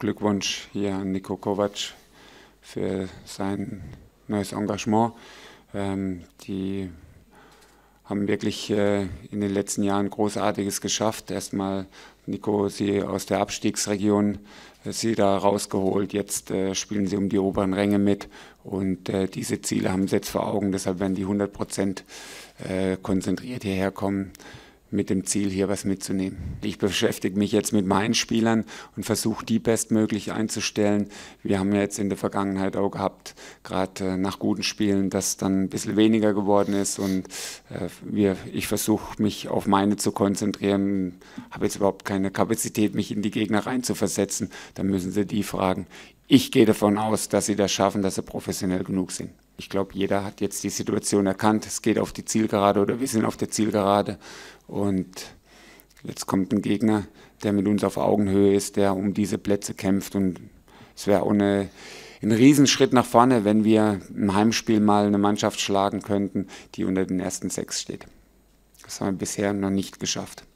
Glückwunsch hier an Nico Kovac für sein neues Engagement. Ähm, die haben wirklich äh, in den letzten Jahren Großartiges geschafft. Erstmal Nico sie aus der Abstiegsregion äh, sie da rausgeholt. Jetzt äh, spielen sie um die oberen Ränge mit und äh, diese Ziele haben sie jetzt vor Augen. Deshalb werden die 100 Prozent äh, konzentriert hierher kommen mit dem Ziel, hier was mitzunehmen. Ich beschäftige mich jetzt mit meinen Spielern und versuche, die bestmöglich einzustellen. Wir haben ja jetzt in der Vergangenheit auch gehabt, gerade äh, nach guten Spielen, dass dann ein bisschen weniger geworden ist. Und äh, wir, ich versuche, mich auf meine zu konzentrieren. Habe jetzt überhaupt keine Kapazität, mich in die Gegner reinzuversetzen. Dann müssen sie die fragen. Ich gehe davon aus, dass sie das schaffen, dass sie professionell genug sind ich glaube, jeder hat jetzt die Situation erkannt, es geht auf die Zielgerade oder wir sind auf der Zielgerade. Und jetzt kommt ein Gegner, der mit uns auf Augenhöhe ist, der um diese Plätze kämpft. Und es wäre auch ein Riesenschritt nach vorne, wenn wir im Heimspiel mal eine Mannschaft schlagen könnten, die unter den ersten sechs steht. Das haben wir bisher noch nicht geschafft.